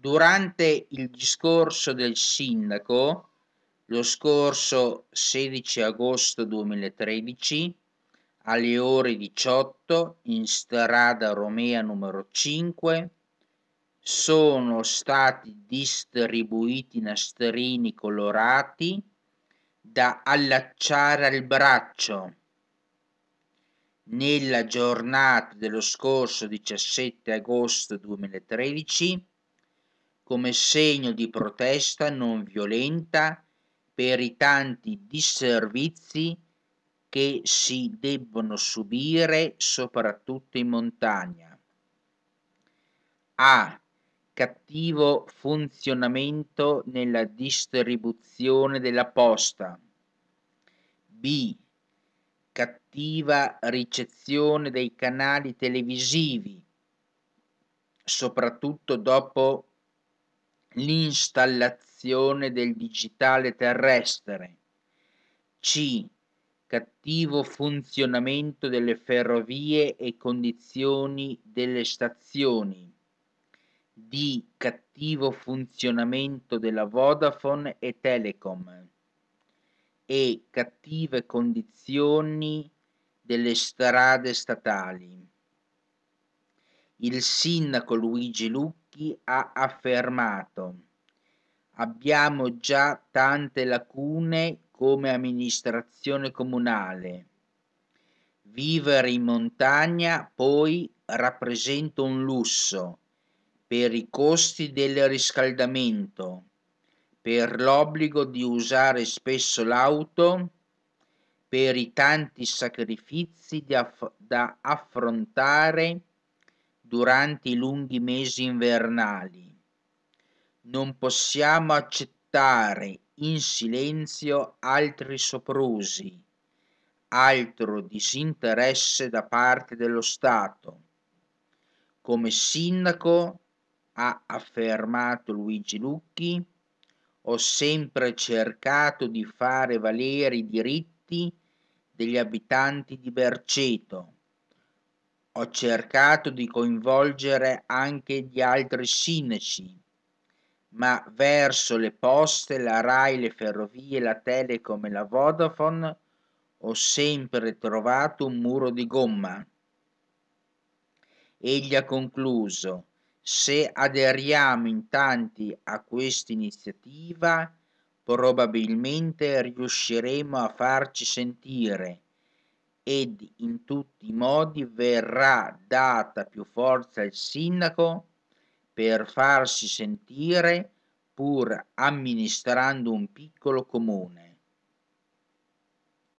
durante il discorso del sindaco lo scorso 16 agosto 2013 alle ore 18 in strada Romea numero 5 sono stati distribuiti nastrini colorati da allacciare al braccio. Nella giornata dello scorso 17 agosto 2013 come segno di protesta non violenta per i tanti disservizi che si debbono subire soprattutto in montagna. A. Cattivo funzionamento nella distribuzione della posta. B. Cattiva ricezione dei canali televisivi, soprattutto dopo l'installazione del digitale terrestre. C. Cattivo funzionamento delle ferrovie e condizioni delle stazioni. D. Cattivo funzionamento della Vodafone e Telecom. E. Cattive condizioni delle strade statali. Il sindaco Luigi Luca chi ha affermato abbiamo già tante lacune come amministrazione comunale. Vivere in montagna poi rappresenta un lusso per i costi del riscaldamento, per l'obbligo di usare spesso l'auto, per i tanti sacrifici da, da affrontare durante i lunghi mesi invernali. Non possiamo accettare in silenzio altri soprusi, altro disinteresse da parte dello Stato. Come sindaco, ha affermato Luigi Lucchi, ho sempre cercato di fare valere i diritti degli abitanti di Berceto ho cercato di coinvolgere anche gli altri sindaci, ma verso le poste, la RAI, le ferrovie, la Telecom e la Vodafone ho sempre trovato un muro di gomma. Egli ha concluso, se aderiamo in tanti a questa iniziativa, probabilmente riusciremo a farci sentire ed in tutti i modi verrà data più forza al sindaco per farsi sentire pur amministrando un piccolo comune.